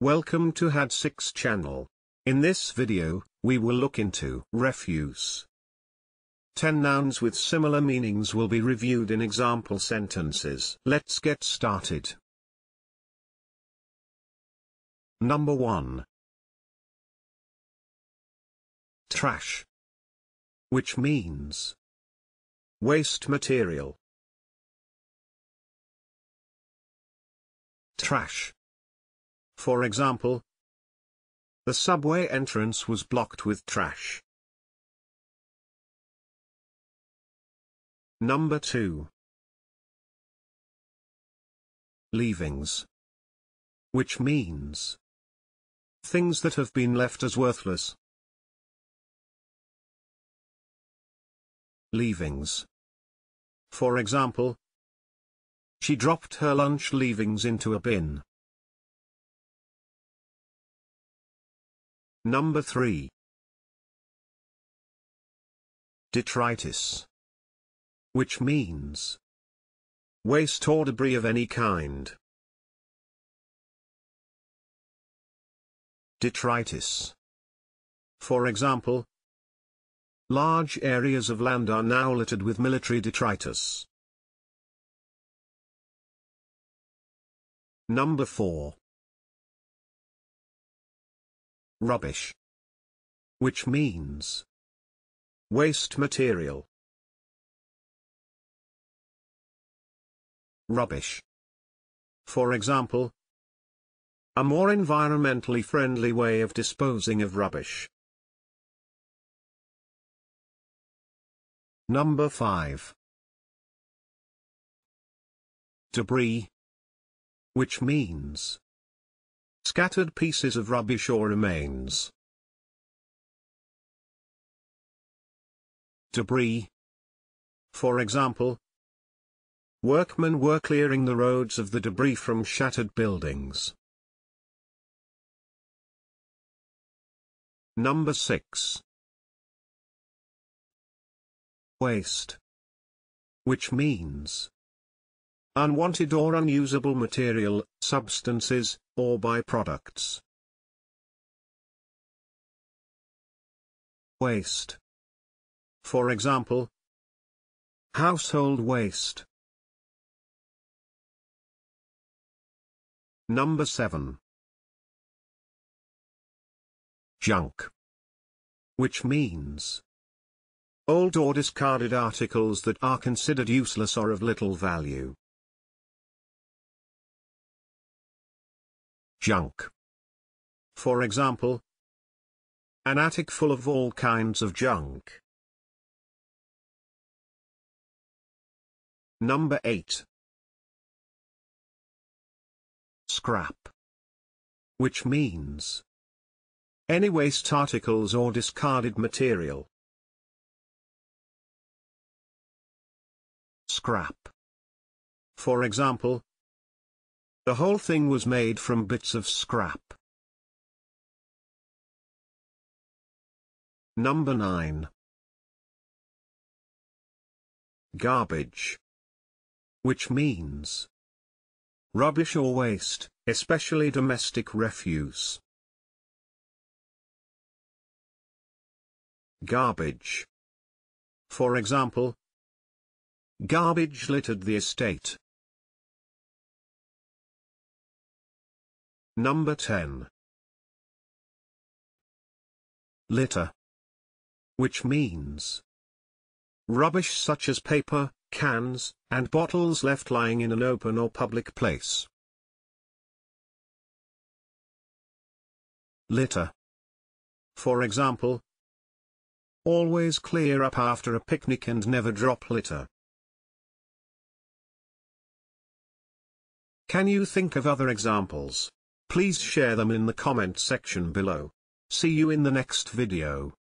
Welcome to HAD6 channel. In this video, we will look into refuse. 10 nouns with similar meanings will be reviewed in example sentences. Let's get started. Number 1. Trash. Which means waste material. Trash for example. The subway entrance was blocked with trash. Number 2. Leavings. Which means things that have been left as worthless. Leavings. For example, she dropped her lunch leavings into a bin. Number 3. Detritus. Which means waste or debris of any kind. Detritus. For example, large areas of land are now littered with military detritus. Number 4. Rubbish. Which means waste material. Rubbish. For example, a more environmentally friendly way of disposing of rubbish. Number 5. Debris. Which means scattered pieces of rubbish or remains. Debris. For example, workmen were clearing the roads of the debris from shattered buildings. Number 6. Waste. Which means unwanted or unusable material, substances, or by-products. Waste. For example, household waste. Number 7. Junk. Which means old or discarded articles that are considered useless or of little value. junk. For example, an attic full of all kinds of junk. Number 8. Scrap. Which means any waste articles or discarded material. Scrap. For example, the whole thing was made from bits of scrap. Number 9. Garbage. Which means rubbish or waste, especially domestic refuse. Garbage. For example, garbage littered the estate. Number 10. Litter. Which means rubbish such as paper, cans, and bottles left lying in an open or public place. Litter. For example, always clear up after a picnic and never drop litter. Can you think of other examples? Please share them in the comment section below. See you in the next video.